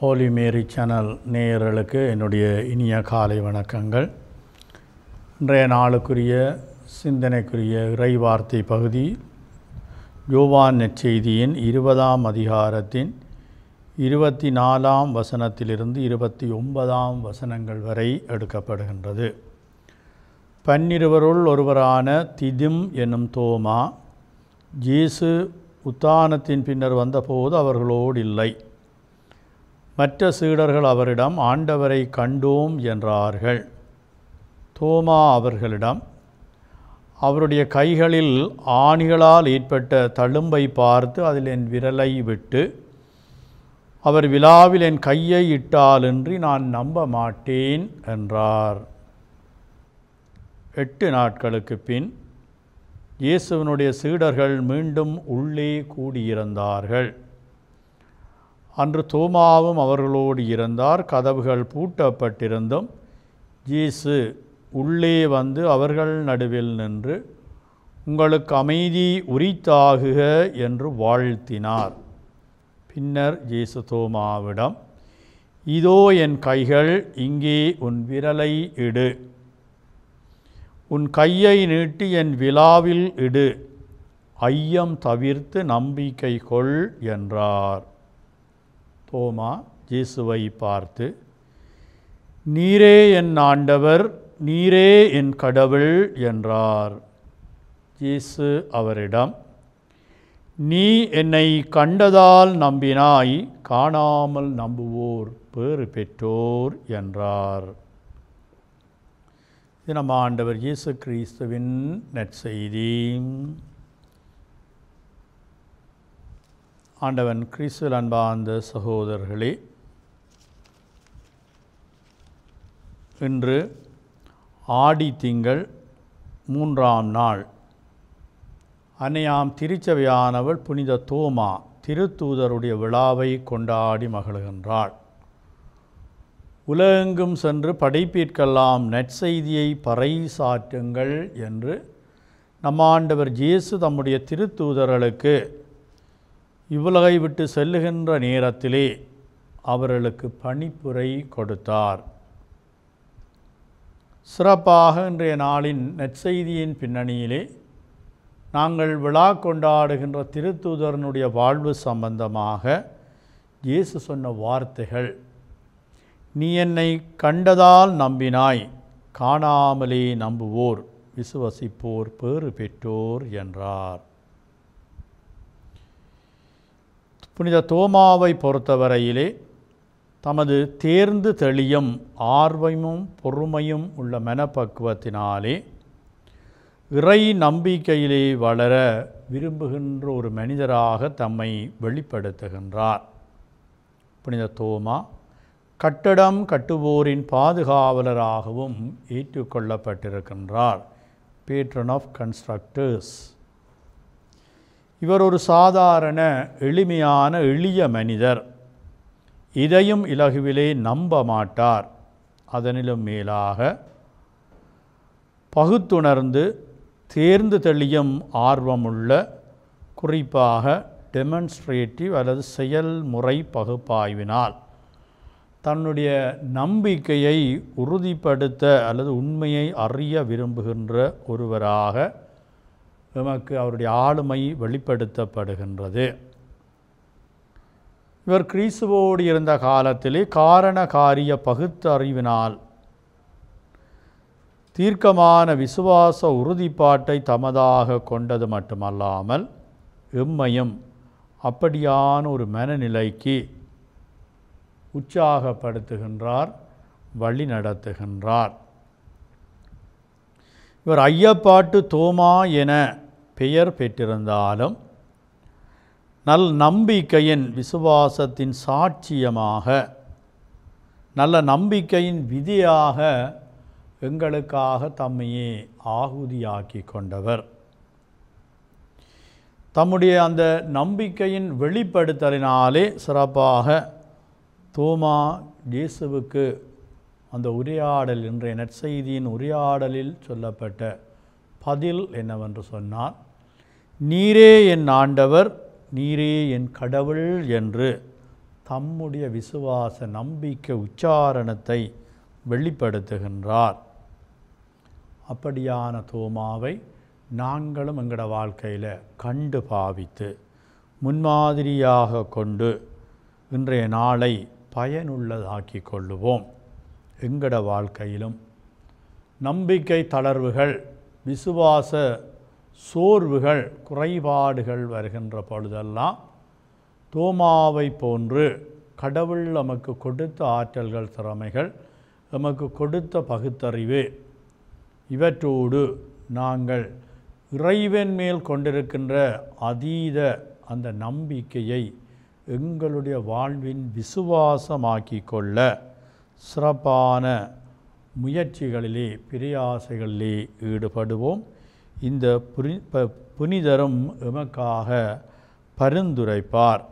ஹோலி மேரி channel நேயர்களுக்கு என்னுடைய இனிய காலை வணக்கங்கள் இன்றைய நாளுக்குரிய சிந்தனைக்குரிய இறைவார்த்தை பகுதி யோவான் நெச்செய்தியின் இருபதாம் அதிகாரத்தின் இருபத்தி நாலாம் வசனத்திலிருந்து இருபத்தி ஒன்பதாம் வசனங்கள் வரை எடுக்கப்படுகின்றது பன்னிருவருள் ஒருவரான திதிம் என்னும் தோமா ஜேசு உத்தானத்தின் பின்னர் வந்தபோது அவர்களோடு இல்லை மற்ற சீடர்கள் அவரிடம் ஆண்டவரை கண்டோம் என்றார்கள் தோமா அவர்களிடம் அவருடைய கைகளில் ஆணிகளால் ஏற்பட்ட தழும்பை பார்த்து அதில் என் விரலை விட்டு அவர் விழாவில் என் கையை இட்டாலின்றி நான் நம்ப மாட்டேன் என்றார் எட்டு நாட்களுக்கு பின் இயேசுவனுடைய சீடர்கள் மீண்டும் உள்ளே கூடியிருந்தார்கள் அன்று தோமாவும் அவர்களோடு இருந்தார் கதவுகள் பூட்டப்பட்டிருந்தும் ஜீசு உள்ளே வந்து அவர்கள் நடுவில் நின்று உங்களுக்கு அமைதி உரித்தாகுக என்று வாழ்த்தினார் பின்னர் ஜேசு தோமாவிடம் இதோ என் கைகள் இங்கே உன் விரலை இடு உன் கையை நீட்டி என் விழாவில் இடு ஐயம் தவிர்த்து நம்பிக்கை கொள் என்றார் தோமா இயேசுவை பார்த்து நீரே என் ஆண்டவர் நீரே என் கடவுள் என்றார் இயேசு அவரிடம் நீ என்னை கண்டதால் நம்பினாய் காணாமல் நம்புவோர் பேறு பெற்றோர் என்றார் இது நம்ம ஆண்டவர் இயேசு கிறிஸ்துவின் நற்செய்தி ஆண்டவன் கிறிஸ்துவல் அன்பார்ந்த சகோதரர்களே இன்று ஆடி திங்கள் மூன்றாம் நாள் அன்னையாம் திருச்சபையானவள் புனித தோமா திருத்தூதருடைய விழாவை கொண்டாடி மகிழ்கின்றாள் உலகெங்கும் சென்று படைப்பிற்கெல்லாம் நற்செய்தியை பறைசாற்றுங்கள் என்று நம்மாண்டவர் ஜேசு தம்முடைய திருத்தூதர்களுக்கு இவ்வுலகை விட்டு செல்லுகின்ற நேரத்திலே அவர்களுக்கு பணிப்புரை கொடுத்தார் சிறப்பாக இன்றைய நாளின் நெற்செய்தியின் பின்னணியிலே நாங்கள் விழா கொண்டாடுகின்ற திருத்தூதரனுடைய வாழ்வு சம்பந்தமாக இயேசு சொன்ன வார்த்தைகள் நீ என்னை கண்டதால் நம்பினாய் காணாமலே நம்புவோர் விசுவசிப்போர் பேறு பெற்றோர் என்றார் புனித தோமாவை பொறுத்தவரையிலே தமது தேர்ந்து தெளியும் ஆர்வமும் பொறுமையும் உள்ள மனப்பக்குவத்தினாலே இறை நம்பிக்கையிலே வளர விரும்புகின்ற ஒரு மனிதராக தம்மை வெளிப்படுத்துகின்றார் புனித தோமா கட்டடம் கட்டுவோரின் பாதுகாவலராகவும் ஏற்றுக்கொள்ளப்பட்டிருக்கின்றார் பேட்ரன் ஆஃப் கன்ஸ்ட்ரக்டர்ஸ் இவர் ஒரு சாதாரண எளிமையான எளிய மனிதர் இதையும் இலகுவிலே நம்ப மாட்டார் அதனிலும் மேலாக பகுத்துணர்ந்து தேர்ந்து தெளியும் ஆர்வமுள்ள குறிப்பாக டெமன்ஸ்ட்ரேட்டிவ் அல்லது செயல்முறை பகுப்பாய்வினால் தன்னுடைய நம்பிக்கையை உறுதிப்படுத்த அல்லது உண்மையை அறிய விரும்புகின்ற ஒருவராக நமக்கு அவருடைய ஆளுமை வெளிப்படுத்தப்படுகின்றது இவர் கிறிஸ்துவோடு இருந்த காலத்திலே காரண காரிய பகுத்தறிவினால் தீர்க்கமான விசுவாச உறுதிப்பாட்டை தமதாக கொண்டது மட்டுமல்லாமல் எம்மையும் அப்படியான ஒரு மனநிலைக்கு உற்சாகப்படுத்துகின்றார் வழி நடத்துகின்றார் இவர் ஐயப்பாட்டு தோமா என பெயர் பெற்றிருந்தாலும் நல் நம்பிக்கையின் விசுவாசத்தின் சாட்சியமாக நல்ல நம்பிக்கையின் விதியாக எங்களுக்காக தம்மையே ஆகுதியாக்கி கொண்டவர் தம்முடைய அந்த நம்பிக்கையின் வெளிப்படுத்தலினாலே சிறப்பாக தோமா இயேசுவுக்கு அந்த உரையாடல் இன்றைய நற்செய்தியின் உரையாடலில் சொல்லப்பட்ட பதில் என்னவென்று சொன்னார் நீரே என் ஆண்டவர் நீரே என் கடவுள் என்று தம்முடைய விசுவாச நம்பிக்கை உச்சாரணத்தை வெளிப்படுத்துகின்றார் அப்படியான தோமாவை நாங்களும் எங்களோட வாழ்க்கையில் கண்டு பாவித்து முன்மாதிரியாக கொண்டு இன்றைய நாளை பயனுள்ளதாக்கி கொள்ளுவோம் எங்களோட வாழ்க்கையிலும் நம்பிக்கை தளர்வுகள் விசுவாச சோர்வுகள் குறைபாடுகள் வருகின்ற பொழுதெல்லாம் தோமாவை போன்று கடவுள் நமக்கு கொடுத்த ஆற்றல்கள் திறமைகள் நமக்கு கொடுத்த பகுத்தறிவு இவற்றோடு நாங்கள் இறைவன் மேல் கொண்டிருக்கின்ற அதீத அந்த நம்பிக்கையை எங்களுடைய வாழ்வின் விசுவாசமாக்கி கொள்ள சிறப்பான முயற்சிகளிலே பிரியாசைகளிலே ஈடுபடுவோம் இந்த புனி புனிதரும் எமக்காக பரிந்துரைப்பார்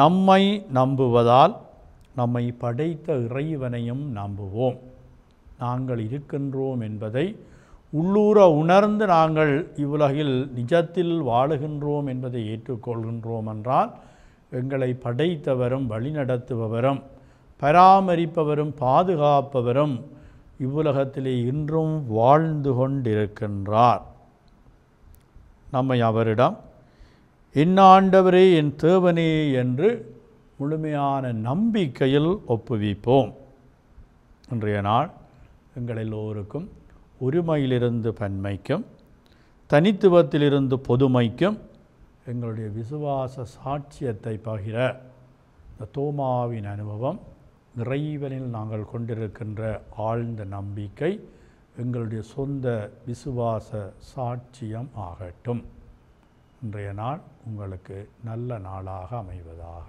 நம்மை நம்புவதால் நம்மை படைத்த இறைவனையும் நம்புவோம் நாங்கள் இருக்கின்றோம் என்பதை உள்ளூர உணர்ந்து நாங்கள் இவ்வுலகில் நிஜத்தில் வாழுகின்றோம் என்பதை ஏற்றுக்கொள்கின்றோம் என்றால் எங்களை படைத்தவரும் வழிநடத்துபவரும் பராமரிப்பவரும் பாதுகாப்பவரும் இவ்வுலகத்திலே இன்றும் வாழ்ந்து கொண்டிருக்கின்றார் நம்மை அவரிடம் இன்னாண்டவரே என் தேவனே என்று முழுமையான நம்பிக்கையில் ஒப்புவிப்போம் இன்றைய நாள் எங்கள் எல்லோருக்கும் உரிமையிலிருந்து பன்மைக்கும் தனித்துவத்திலிருந்து பொதுமைக்கும் எங்களுடைய விசுவாச சாட்சியத்தை பகிர இந்த தோமாவின் அனுபவம் இறைவனில் நாங்கள் கொண்டிருக்கின்ற ஆழ்ந்த நம்பிக்கை எங்களுடைய சொந்த விசுவாச சாட்சியம் ஆகட்டும் இன்றைய நாள் உங்களுக்கு நல்ல நாளாக அமைவதாக